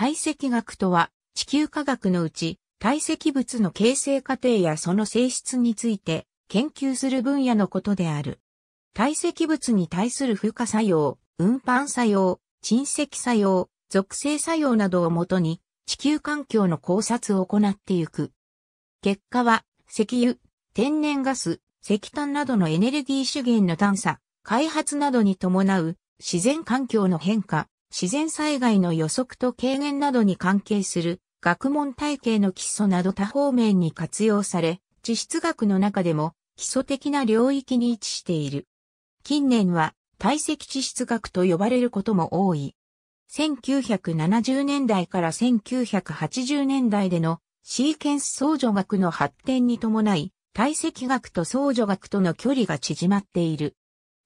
体積学とは、地球科学のうち、体積物の形成過程やその性質について、研究する分野のことである。体積物に対する負荷作用、運搬作用、沈積作用、属性作用などをもとに、地球環境の考察を行っていく。結果は、石油、天然ガス、石炭などのエネルギー資源の探査、開発などに伴う自然環境の変化、自然災害の予測と軽減などに関係する学問体系の基礎など多方面に活用され、地質学の中でも基礎的な領域に位置している。近年は体積地質学と呼ばれることも多い。1970年代から1980年代でのシーケンス相助学の発展に伴い、体積学と相助学との距離が縮まっている。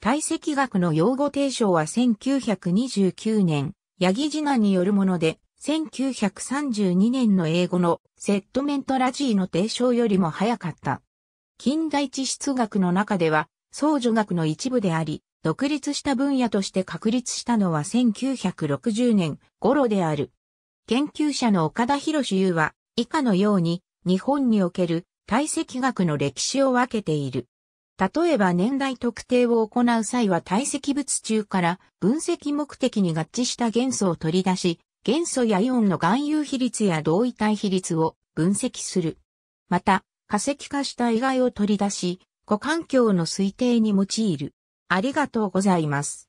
体積学の用語提唱は1929年、ヤギ次男によるもので、1932年の英語のセットメントラジーの提唱よりも早かった。近代地質学の中では、相助学の一部であり、独立した分野として確立したのは1960年頃である。研究者の岡田博士優は、以下のように、日本における体積学の歴史を分けている。例えば年代特定を行う際は堆積物中から分析目的に合致した元素を取り出し、元素やイオンの含有比率や同位体比率を分析する。また、化石化した遺骸を取り出し、股環境の推定に用いる。ありがとうございます。